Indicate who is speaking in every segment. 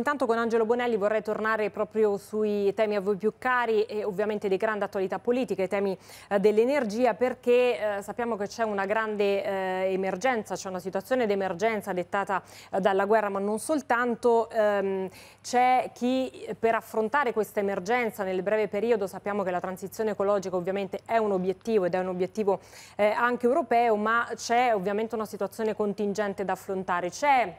Speaker 1: Intanto con Angelo Bonelli vorrei tornare proprio sui temi a voi più cari e ovviamente di grande attualità politica, i temi eh, dell'energia, perché eh, sappiamo che c'è una grande eh, emergenza, c'è una situazione d'emergenza dettata eh, dalla guerra, ma non soltanto. Ehm, c'è chi per affrontare questa emergenza nel breve periodo, sappiamo che la transizione ecologica ovviamente è un obiettivo ed è un obiettivo eh, anche europeo, ma c'è ovviamente una situazione contingente da affrontare. C'è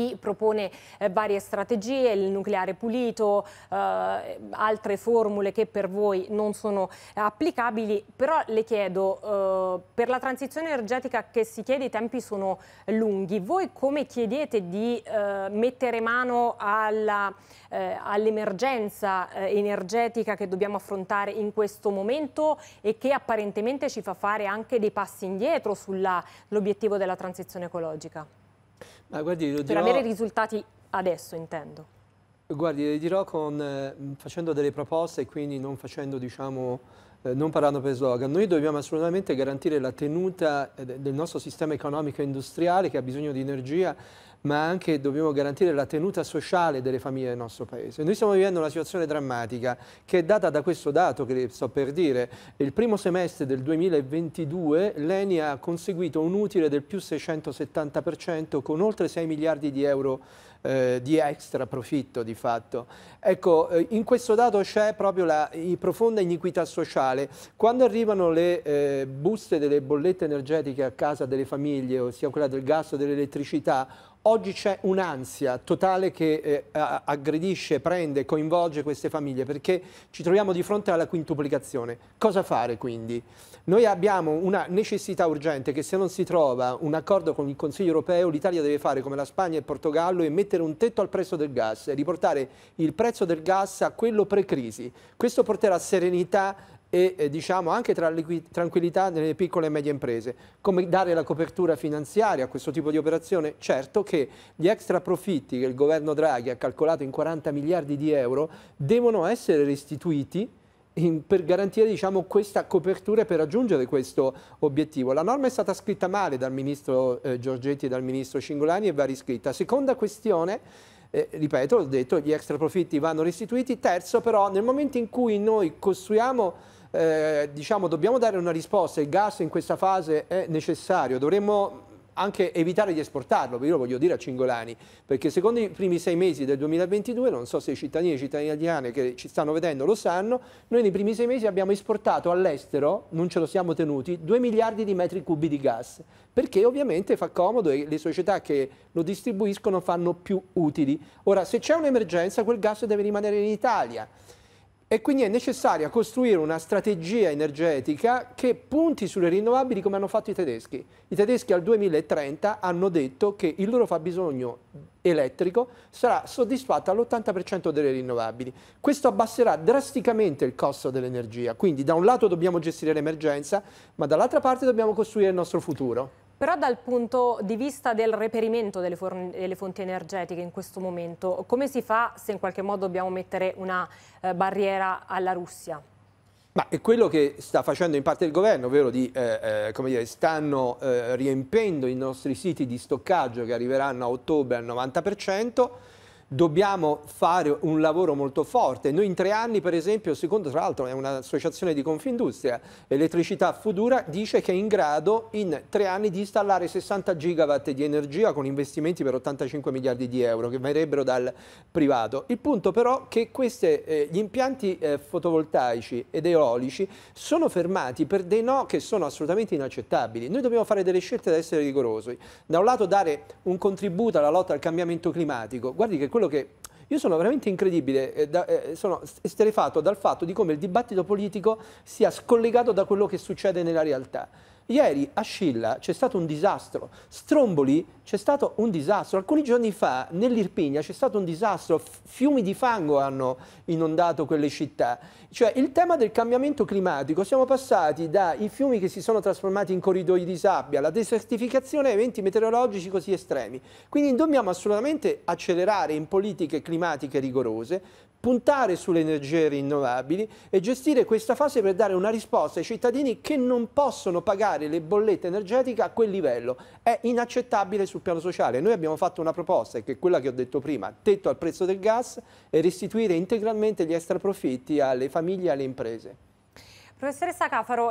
Speaker 1: chi propone eh, varie strategie, il nucleare pulito, eh, altre formule che per voi non sono applicabili, però le chiedo, eh, per la transizione energetica che si chiede i tempi sono lunghi, voi come chiedete di eh, mettere mano eh, all'emergenza all energetica che dobbiamo affrontare in questo momento e che apparentemente ci fa fare anche dei passi indietro sull'obiettivo della transizione ecologica?
Speaker 2: Ma guardi, per dirò... avere
Speaker 1: risultati adesso intendo.
Speaker 2: Guardi, le dirò con, eh, facendo delle proposte e quindi non facendo, diciamo, eh, non parlando per slogan. Noi dobbiamo assolutamente garantire la tenuta eh, del nostro sistema economico e industriale che ha bisogno di energia ma anche dobbiamo garantire la tenuta sociale delle famiglie del nostro Paese. Noi stiamo vivendo una situazione drammatica che è data da questo dato che sto per dire. Il primo semestre del 2022 l'ENI ha conseguito un utile del più 670% con oltre 6 miliardi di euro eh, di extra profitto di fatto. Ecco, eh, in questo dato c'è proprio la profonda iniquità sociale. Quando arrivano le eh, buste delle bollette energetiche a casa delle famiglie, ossia quella del gas o dell'elettricità, Oggi c'è un'ansia totale che eh, aggredisce, prende, coinvolge queste famiglie perché ci troviamo di fronte alla quintuplicazione. Cosa fare quindi? Noi abbiamo una necessità urgente che se non si trova un accordo con il Consiglio europeo l'Italia deve fare come la Spagna e il Portogallo e mettere un tetto al prezzo del gas e riportare il prezzo del gas a quello pre-crisi. Questo porterà serenità e eh, diciamo anche tra tranquillità delle piccole e medie imprese. Come dare la copertura finanziaria a questo tipo di operazione? Certo che gli extra profitti che il governo Draghi ha calcolato in 40 miliardi di euro devono essere restituiti in, per garantire diciamo, questa copertura e per raggiungere questo obiettivo. La norma è stata scritta male dal ministro eh, Giorgetti e dal ministro Cingolani e va riscritta. Seconda questione eh, ripeto, ho detto, gli extra profitti vanno restituiti. Terzo, però, nel momento in cui noi costruiamo eh, diciamo, dobbiamo dare una risposta, il gas in questa fase è necessario, dovremmo anche evitare di esportarlo, io lo voglio dire a Cingolani, perché secondo i primi sei mesi del 2022, non so se i cittadini e i cittadini italiani che ci stanno vedendo lo sanno, noi nei primi sei mesi abbiamo esportato all'estero, non ce lo siamo tenuti, 2 miliardi di metri cubi di gas, perché ovviamente fa comodo e le società che lo distribuiscono fanno più utili. Ora, se c'è un'emergenza, quel gas deve rimanere in Italia. E quindi è necessaria costruire una strategia energetica che punti sulle rinnovabili come hanno fatto i tedeschi. I tedeschi al 2030 hanno detto che il loro fabbisogno elettrico sarà soddisfatto all'80% delle rinnovabili. Questo abbasserà drasticamente il costo dell'energia. Quindi da un lato dobbiamo gestire l'emergenza, ma dall'altra parte dobbiamo costruire il nostro futuro.
Speaker 1: Però dal punto di vista del reperimento delle, delle, fonti energetiche in questo momento, come si fa se in qualche modo dobbiamo mettere una eh, barriera alla Russia?
Speaker 2: Ma è quello che sta facendo in parte il governo, ovvero di, eh, eh, dire, stanno eh, riempendo i nostri siti di stoccaggio che arriveranno a ottobre al 90%, dobbiamo fare un lavoro molto forte. Noi in tre anni, per esempio, secondo tra l'altro è un'associazione di Confindustria, Elettricità Futura, dice che è in grado in tre anni di installare 60 gigawatt di energia con investimenti per 85 miliardi di euro che verrebbero dal privato. Il punto però è che queste, eh, gli impianti eh, fotovoltaici ed eolici sono fermati per dei no che sono assolutamente inaccettabili. Noi dobbiamo fare delle scelte da essere rigorosi. Da un lato dare un contributo alla lotta al cambiamento climatico. Guardi che quello quello che io sono veramente incredibile, eh, da, eh, sono esterefatto dal fatto di come il dibattito politico sia scollegato da quello che succede nella realtà. Ieri a Scilla c'è stato un disastro, Stromboli c'è stato un disastro, alcuni giorni fa nell'Irpigna c'è stato un disastro, fiumi di fango hanno inondato quelle città. Cioè il tema del cambiamento climatico, siamo passati dai fiumi che si sono trasformati in corridoi di sabbia, la desertificazione a eventi meteorologici così estremi. Quindi dobbiamo assolutamente accelerare in politiche climatiche rigorose, puntare sulle energie rinnovabili e gestire questa fase per dare una risposta ai cittadini che non possono pagare le bollette energetiche a quel livello. È inaccettabile sul piano sociale. Noi abbiamo fatto una proposta, che è quella che ho detto prima, tetto al prezzo del gas e restituire integralmente gli extraprofitti alle famiglie e alle imprese.
Speaker 1: Professoressa Cafaro,